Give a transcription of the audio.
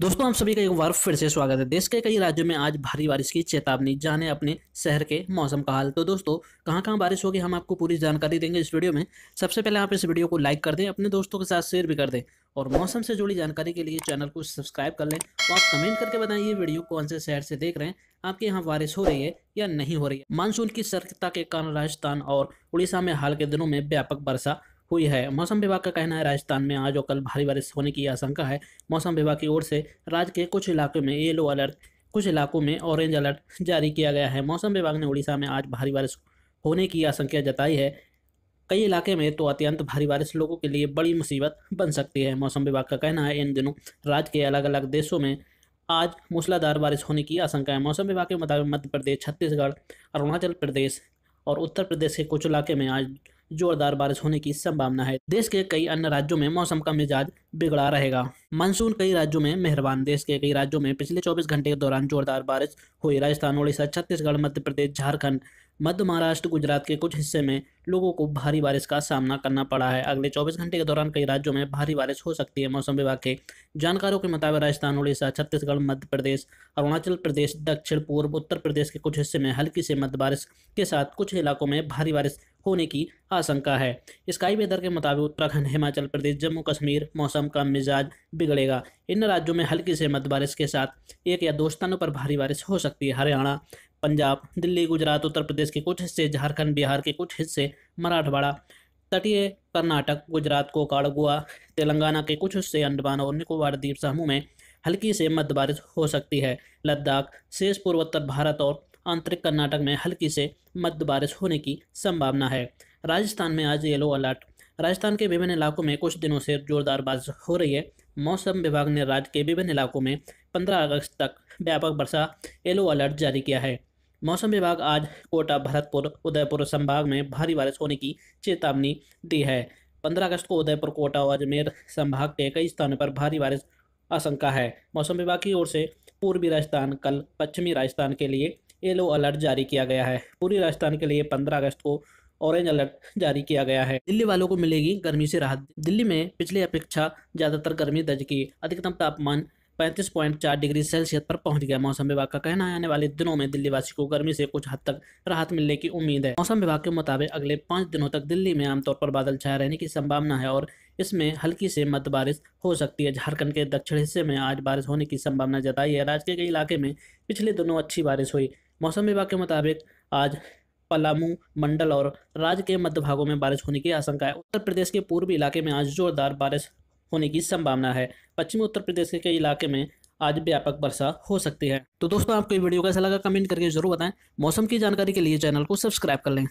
दोस्तों आप सभी का एक बार फिर से स्वागत है देश के कई राज्यों में आज भारी बारिश की चेतावनी जाने अपने शहर के मौसम का हाल तो दोस्तों कहां कहां बारिश होगी हम आपको पूरी जानकारी देंगे इस वीडियो में सबसे पहले आप इस वीडियो को लाइक कर दें अपने दोस्तों के साथ शेयर भी कर दें और मौसम से जुड़ी जानकारी के लिए चैनल को सब्सक्राइब कर लें और तो आप कमेंट करके बताएं ये वीडियो कौन से शहर से देख रहे हैं आपके यहाँ बारिश हो रही है या नहीं हो रही है मानसून की सतर्कता के कारण राजस्थान और उड़ीसा में हाल के दिनों में व्यापक वर्षा हुई है मौसम विभाग का कहना है राजस्थान में आज और कल भारी बारिश होने की आशंका है मौसम विभाग की ओर से राज्य के कुछ इलाकों में येलो अलर्ट कुछ इलाकों में ऑरेंज अलर्ट जारी किया गया है मौसम विभाग ने उड़ीसा में आज भारी बारिश होने की आशंका जताई है कई इलाके में तो अत्यंत भारी बारिश लोगों के लिए बड़ी मुसीबत बन सकती है मौसम विभाग का कहना है इन दिनों राज्य के अलग अलग देशों में आज मूसलाधार बारिश होने की आशंका है मौसम विभाग के मुताबिक मध्य प्रदेश छत्तीसगढ़ अरुणाचल प्रदेश और उत्तर प्रदेश के कुछ इलाके में आज जोरदार बारिश होने की संभावना है देश के कई अन्य राज्यों में मौसम का मिजाज बिगड़ा रहेगा मानसून कई राज्यों में मेहरबान देश के कई राज्यों में पिछले 24 घंटे के दौरान जोरदार बारिश हुई राजस्थान उड़ीसा छत्तीसगढ़ मध्य प्रदेश झारखंड मध्य महाराष्ट्र गुजरात के कुछ हिस्से में लोगों को भारी बारिश का सामना करना पड़ा है अगले 24 घंटे के दौरान कई राज्यों में भारी बारिश हो सकती है मौसम विभाग के जानकारों के मुताबिक राजस्थान उड़ीसा छत्तीसगढ़ मध्य प्रदेश अरुणाचल प्रदेश दक्षिण पूर्व उत्तर प्रदेश के कुछ हिस्से में हल्की से मध्य बारिश के साथ कुछ इलाकों में भारी बारिश होने की आशंका है स्काई वेदर के मुताबिक उत्तराखंड हिमाचल प्रदेश जम्मू कश्मीर मौसम का मिजाज बिगड़ेगा इन राज्यों में हल्की से मध्य बारिश के साथ एक या दो स्थानों पर भारी बारिश हो सकती है हरियाणा पंजाब दिल्ली गुजरात उत्तर प्रदेश के कुछ हिस्से झारखंड बिहार के कुछ हिस्से मराठवाड़ा तटीय कर्नाटक गुजरात कोकाड़ गोवा तेलंगाना के कुछ हिस्से अंडमान और निकोबार द्वीप समूह में हल्की से मध्य बारिश हो सकती है लद्दाख शेष पूर्वोत्तर भारत और आंतरिक कर्नाटक में हल्की से मध्य बारिश होने की संभावना है राजस्थान में आज येलो अलर्ट राजस्थान के विभिन्न इलाकों में कुछ दिनों से जोरदार बारिश हो रही है मौसम विभाग ने राज्य के विभिन्न इलाकों में 15 अगस्त तक व्यापक वर्षा येलो अलर्ट जारी किया है मौसम विभाग आज कोटा भरतपुर उदयपुर संभाग में भारी बारिश होने की चेतावनी दी है 15 अगस्त को उदयपुर कोटा और अजमेर संभाग के कई स्थानों पर भारी बारिश आशंका है मौसम विभाग की ओर से पूर्वी राजस्थान कल पश्चिमी राजस्थान के लिए येलो अलर्ट जारी किया गया है पूरी राजस्थान के लिए पंद्रह अगस्त को ऑरेंज अलर्ट जारी किया गया है दिल्ली वालों को मिलेगी गर्मी से राहत दिल्ली में पिछले अपेक्षा ज़्यादातर गर्मी दर्ज की अधिकतम तापमान पैंतीस पॉइंट चार डिग्री सेल्सियस पर पहुंच गया मौसम विभाग का कहना है आने वाले दिनों में दिल्ली वासी को गर्मी से कुछ हद तक राहत मिलने की उम्मीद है मौसम विभाग के मुताबिक अगले पाँच दिनों तक दिल्ली में आमतौर पर बादल छाए रहने की संभावना है और इसमें हल्की से मध्य बारिश हो सकती है झारखंड के दक्षिण हिस्से में आज बारिश होने की संभावना जताई है राज्य के कई इलाके में पिछले दिनों अच्छी बारिश हुई मौसम विभाग के मुताबिक आज पलामू मंडल और राज्य के मध्य भागों में बारिश होने की आशंका है उत्तर प्रदेश के पूर्वी इलाके में आज जोरदार बारिश होने की संभावना है पश्चिमी उत्तर प्रदेश के कई इलाके में आज व्यापक वर्षा हो सकती है तो दोस्तों आपको ये वीडियो कैसा लगा कमेंट करके जरूर बताएं मौसम की जानकारी के लिए चैनल को सब्सक्राइब कर लें